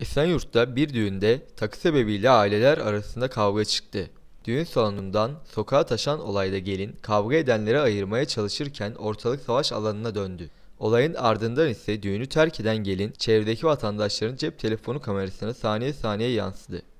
Esenyurt'ta bir düğünde takı sebebiyle aileler arasında kavga çıktı. Düğün salonundan sokağa taşan olayda gelin kavga edenleri ayırmaya çalışırken ortalık savaş alanına döndü. Olayın ardından ise düğünü terk eden gelin çevredeki vatandaşların cep telefonu kamerasına saniye saniye yansıdı.